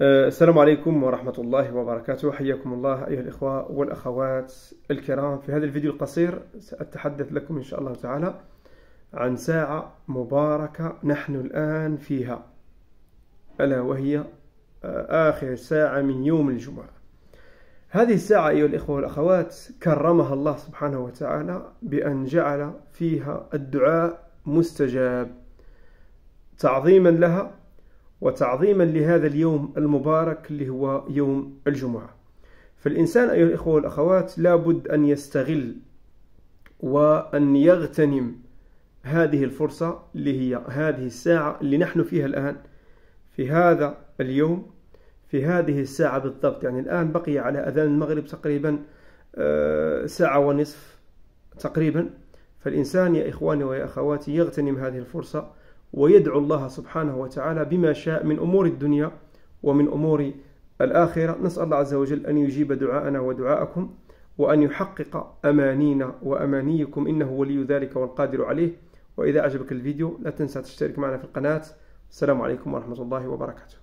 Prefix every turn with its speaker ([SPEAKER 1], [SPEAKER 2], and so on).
[SPEAKER 1] آه، السلام عليكم ورحمة الله وبركاته حياكم الله أيها الإخوة والأخوات الكرام في هذا الفيديو القصير سأتحدث لكم إن شاء الله تعالى عن ساعة مباركة نحن الآن فيها ألا وهي آه، آخر ساعة من يوم الجمعة هذه الساعة أيها الإخوة والأخوات كرمها الله سبحانه وتعالى بأن جعل فيها الدعاء مستجاب تعظيما لها وتعظيما لهذا اليوم المبارك اللي هو يوم الجمعة فالإنسان أيها الإخوة والأخوات لابد أن يستغل وأن يغتنم هذه الفرصة اللي هي هذه الساعة اللي نحن فيها الآن في هذا اليوم في هذه الساعة بالضبط يعني الآن بقي على أذان المغرب تقريبا آه، ساعة ونصف تقريبا فالإنسان يا إخواني ويا أخواتي يغتنم هذه الفرصة ويدعو الله سبحانه وتعالى بما شاء من أمور الدنيا ومن أمور الآخرة نسأل الله عز وجل أن يجيب دعاءنا ودعاءكم وأن يحقق أمانينا وأمانيكم إنه ولي ذلك والقادر عليه وإذا أعجبك الفيديو لا تنسى تشترك معنا في القناة السلام عليكم ورحمة الله وبركاته